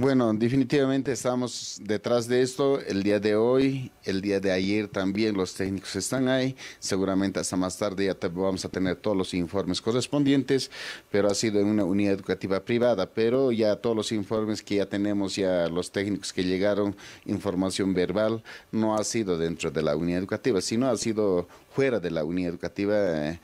Bueno, definitivamente estamos detrás de esto el día de hoy, el día de ayer también los técnicos están ahí, seguramente hasta más tarde ya te, vamos a tener todos los informes correspondientes, pero ha sido en una unidad educativa privada, pero ya todos los informes que ya tenemos, ya los técnicos que llegaron, información verbal, no ha sido dentro de la unidad educativa, sino ha sido fuera de la unidad educativa, eh,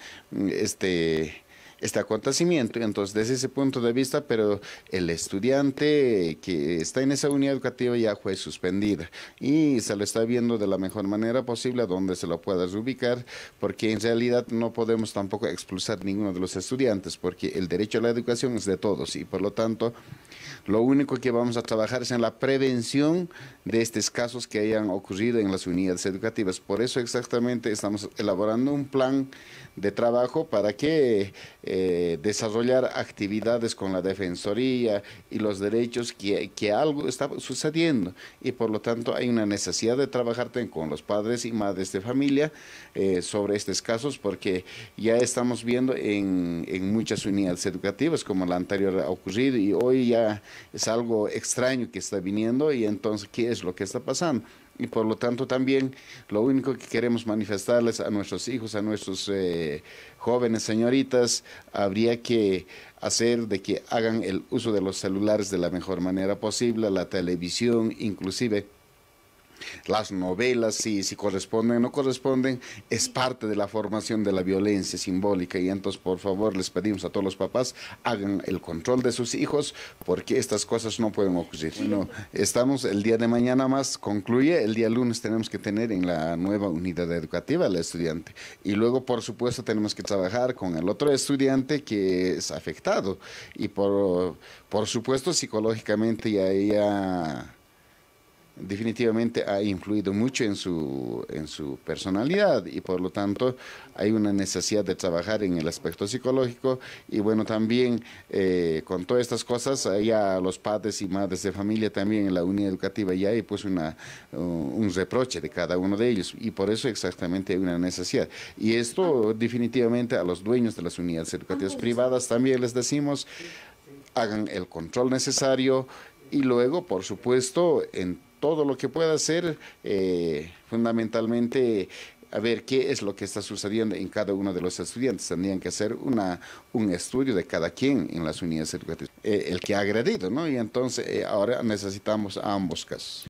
este este acontecimiento. Entonces, desde ese punto de vista, pero el estudiante que está en esa unidad educativa ya fue suspendida y se lo está viendo de la mejor manera posible a donde se lo pueda reubicar porque en realidad no podemos tampoco expulsar ninguno de los estudiantes, porque el derecho a la educación es de todos y por lo tanto lo único que vamos a trabajar es en la prevención de estos casos que hayan ocurrido en las unidades educativas. Por eso exactamente estamos elaborando un plan de trabajo para que... Eh, eh, desarrollar actividades con la Defensoría y los derechos, que, algo está sucediendo y por lo tanto hay una necesidad de trabajar con los padres y madres de familia eh, sobre estos casos porque ya estamos viendo en, en muchas unidades educativas como la anterior ha ocurrido y hoy ya es algo extraño que está viniendo y entonces qué es lo que está pasando y por lo tanto también lo único que queremos manifestarles a nuestros hijos, a nuestros eh, jóvenes señoritas, habría que hacer de que hagan el uso de los celulares de la mejor manera posible, la televisión inclusive. Las novelas, si, si corresponden o no corresponden, es parte de la formación de la violencia simbólica. Y entonces, por favor, les pedimos a todos los papás, hagan el control de sus hijos, porque estas cosas no pueden ocurrir. No, estamos el día de mañana más, concluye, el día lunes tenemos que tener en la nueva unidad educativa al estudiante. Y luego, por supuesto, tenemos que trabajar con el otro estudiante que es afectado. Y por, por supuesto, psicológicamente ya, ella definitivamente ha influido mucho en su, en su personalidad y por lo tanto hay una necesidad de trabajar en el aspecto psicológico y bueno también eh, con todas estas cosas ya los padres y madres de familia también en la unidad educativa ya hay pues una, uh, un reproche de cada uno de ellos y por eso exactamente hay una necesidad y esto definitivamente a los dueños de las unidades educativas privadas también les decimos hagan el control necesario y luego por supuesto en todo lo que pueda hacer, eh, fundamentalmente a ver qué es lo que está sucediendo en cada uno de los estudiantes. Tendrían que hacer una, un estudio de cada quien en las unidades educativas, eh, el que ha agredido, ¿no? Y entonces eh, ahora necesitamos ambos casos.